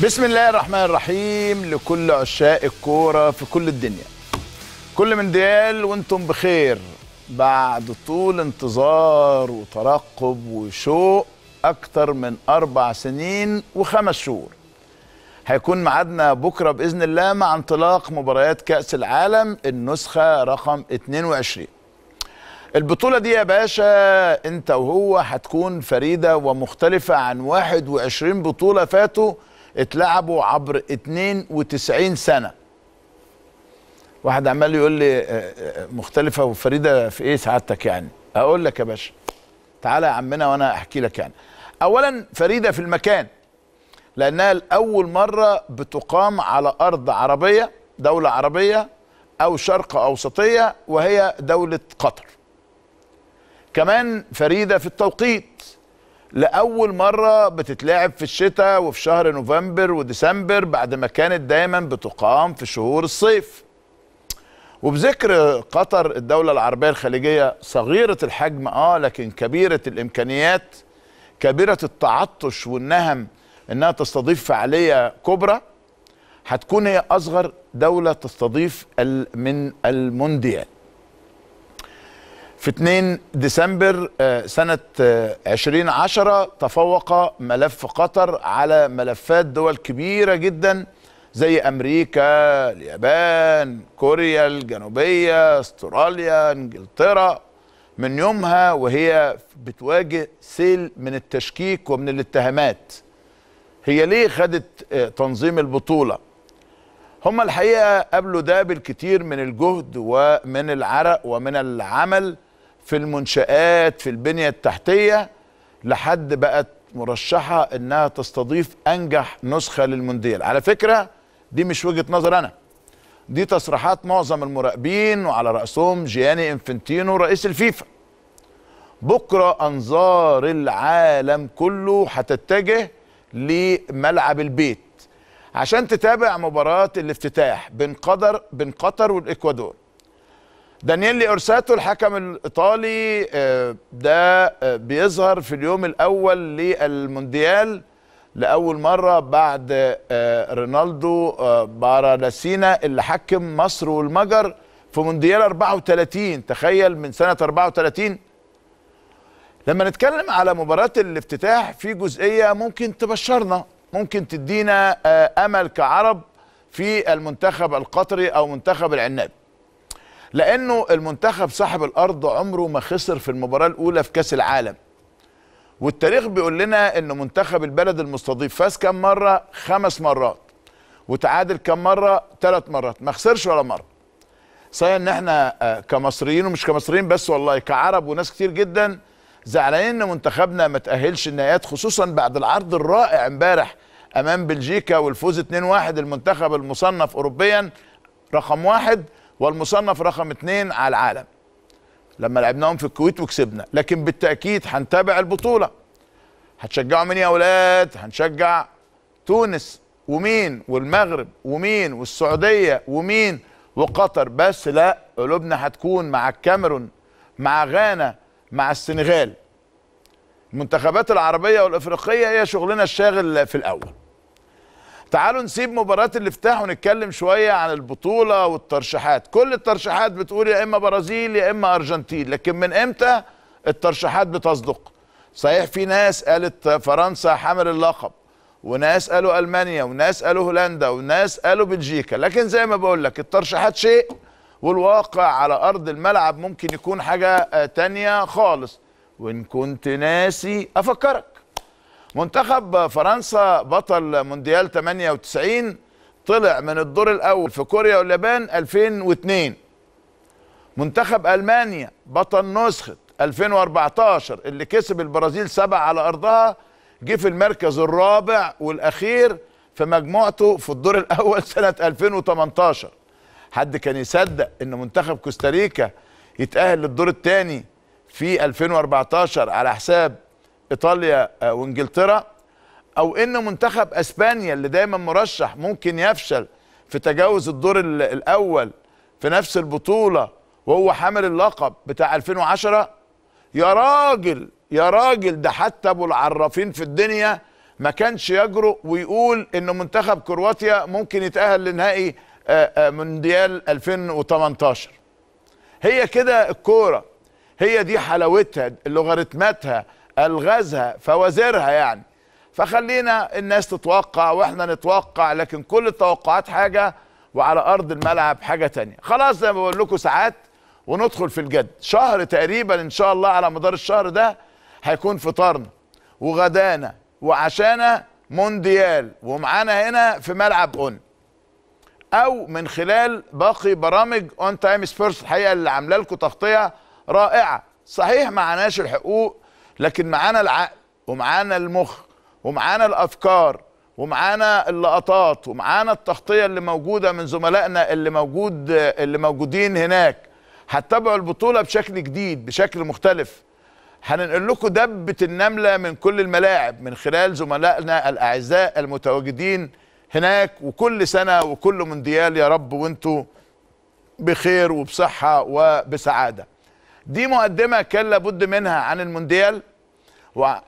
بسم الله الرحمن الرحيم لكل عشاق الكورة في كل الدنيا كل من ديال وانتم بخير بعد طول انتظار وترقب وشوق أكتر من أربع سنين وخمس شهور هيكون معادنا بكرة بإذن الله مع انطلاق مباريات كأس العالم النسخة رقم 22 البطولة دي يا باشا انت وهو هتكون فريدة ومختلفة عن 21 بطولة فاتوا اتلعبوا عبر 92 سنه واحد عمال يقول لي آه، آه، مختلفه وفريده في ايه سعادتك يعني اقول لك يا باشا تعالى يا عمنا وانا احكي لك يعني اولا فريده في المكان لانها لاول مره بتقام على ارض عربيه دوله عربيه او شرق اوسطيه وهي دوله قطر كمان فريده في التوقيت لاول مره بتتلعب في الشتاء وفي شهر نوفمبر وديسمبر بعد ما كانت دايما بتقام في شهور الصيف وبذكر قطر الدولة العربية الخليجية صغيرة الحجم اه لكن كبيرة الامكانيات كبيرة التعطش والنهم انها تستضيف فعالية كبرى هتكون هي اصغر دولة تستضيف من المونديال في 2 ديسمبر آه، سنة 2010 آه، تفوق ملف قطر على ملفات دول كبيرة جدا زي أمريكا اليابان كوريا الجنوبية استراليا انجلترا من يومها وهي بتواجه سيل من التشكيك ومن الاتهامات هي ليه خدت آه، تنظيم البطولة هم الحقيقة قبلوا ده بالكتير من الجهد ومن العرق ومن العمل في المنشآت في البنية التحتية لحد بقت مرشحة انها تستضيف انجح نسخة للمونديال على فكرة دي مش وجهة نظر انا دي تصريحات معظم المراقبين وعلى رأسهم جياني انفنتينو رئيس الفيفا بكرة انظار العالم كله هتتجه لملعب البيت عشان تتابع مباراة الافتتاح بين قطر بين قطر والاكوادور دانييلي اورساتو الحكم الايطالي آه، ده آه، بيظهر في اليوم الاول للمونديال لاول مره بعد آه، رونالدو بارالاسينا اللي حكم مصر والمجر في مونديال 34 تخيل من سنه 34 لما نتكلم على مباراه الافتتاح في جزئيه ممكن تبشرنا ممكن تدينا امل كعرب في المنتخب القطري او منتخب العناب لانه المنتخب صاحب الارض عمره ما خسر في المباراه الاولى في كاس العالم والتاريخ بيقول لنا ان منتخب البلد المستضيف فاز كم مره خمس مرات وتعادل كم مره ثلاث مرات ما خسرش ولا مره صحيح ان احنا آه، كمصريين ومش كمصريين بس والله كعرب وناس كتير جدا زعلانين ان منتخبنا ما تاهلش النهائيات خصوصا بعد العرض الرائع امبارح امام بلجيكا والفوز 2-1 المنتخب المصنف اوروبيا رقم واحد والمصنف رقم اثنين على العالم لما لعبناهم في الكويت وكسبنا لكن بالتاكيد هنتابع البطوله هتشجعوا مين يا اولاد هنشجع تونس ومين والمغرب ومين والسعوديه ومين وقطر بس لا قلوبنا هتكون مع الكاميرون مع غانا مع السنغال المنتخبات العربيه والافريقيه هي شغلنا الشاغل في الاول تعالوا نسيب مباراة الافتتاح ونتكلم شوية عن البطولة والترشيحات كل الترشيحات بتقول يا إما برازيل يا إما أرجنتين لكن من إمتى الترشيحات بتصدق صحيح في ناس قالت فرنسا حامل اللقب وناس قالوا ألمانيا وناس قالوا هولندا وناس قالوا بلجيكا لكن زي ما بقول لك الترشيحات شيء والواقع على أرض الملعب ممكن يكون حاجة تانية خالص وإن كنت ناسي أفكرك منتخب فرنسا بطل مونديال 98 طلع من الدور الاول في كوريا واليابان 2002 منتخب المانيا بطل نسخه 2014 اللي كسب البرازيل سبعة على ارضها جه في المركز الرابع والاخير في مجموعته في الدور الاول سنه 2018 حد كان يصدق ان منتخب كوستاريكا يتاهل للدور الثاني في 2014 على حساب ايطاليا آه، وانجلترا او ان منتخب اسبانيا اللي دايما مرشح ممكن يفشل في تجاوز الدور الاول في نفس البطوله وهو حامل اللقب بتاع 2010 يا راجل يا راجل ده حتى ابو العرافين في الدنيا ما كانش يجرؤ ويقول ان منتخب كرواتيا ممكن يتاهل لنهائي آه، آه، مونديال 2018 هي كده الكوره هي دي حلاوتها لوغاريتماتها الغازها فوازيرها يعني فخلينا الناس تتوقع واحنا نتوقع لكن كل التوقعات حاجه وعلى ارض الملعب حاجه تانية خلاص زي ما بقول لكم ساعات وندخل في الجد شهر تقريبا ان شاء الله على مدار الشهر ده هيكون فطارنا وغدانا وعشانا مونديال ومعانا هنا في ملعب اون او من خلال باقي برامج اون تايم سبيرس الحقيقه اللي عامله لكم تغطيه رائعه صحيح معناش الحقوق لكن معانا العقل ومعانا المخ ومعانا الافكار ومعانا اللقطات ومعانا التغطيه اللي موجوده من زملائنا اللي موجود اللي موجودين هناك هتتابعوا البطوله بشكل جديد بشكل مختلف هننقل لكم دبه النمله من كل الملاعب من خلال زملائنا الاعزاء المتواجدين هناك وكل سنه وكل مونديال يا رب وانتوا بخير وبصحه وبسعاده دي مقدمه كان لابد منها عن المونديال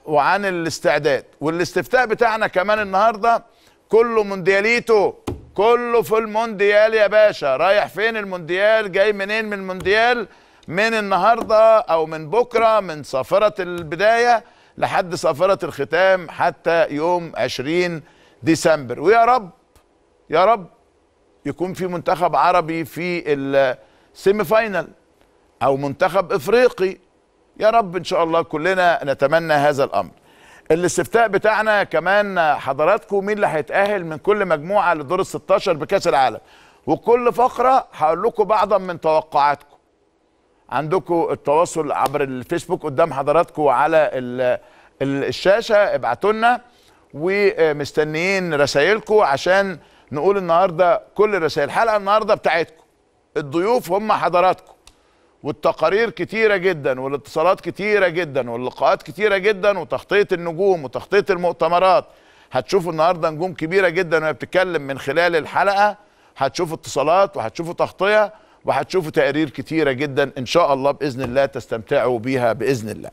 وعن الاستعداد والاستفتاء بتاعنا كمان النهارده كله موندياليتو كله في المونديال يا باشا رايح فين المونديال جاي منين من المونديال من النهارده او من بكره من صافره البدايه لحد صافره الختام حتى يوم 20 ديسمبر ويا رب يا رب يكون في منتخب عربي في السيمي فاينل او منتخب افريقي يا رب ان شاء الله كلنا نتمنى هذا الامر الاستفتاء بتاعنا كمان حضراتكم مين اللي هيتاهل من كل مجموعه لدور ال 16 بكاس العالم وكل فقره هقول لكم بعضا من توقعاتكم عندكم التواصل عبر الفيسبوك قدام حضراتكم على الشاشه ابعتوا لنا ومستنيين رسائلكم عشان نقول النهارده كل الرسائل الحلقه النهارده بتاعتكم الضيوف هم حضراتكم والتقارير كتيرة جدا والاتصالات كتيرة جدا واللقاءات كتيرة جدا وتغطية النجوم وتغطية المؤتمرات هتشوفوا النهاردة نجوم كبيرة جدا وهي بتتكلم من خلال الحلقة هتشوفوا اتصالات وهتشوفوا تغطية وهتشوفوا تقارير كتيرة جدا إن شاء الله بإذن الله تستمتعوا بيها بإذن الله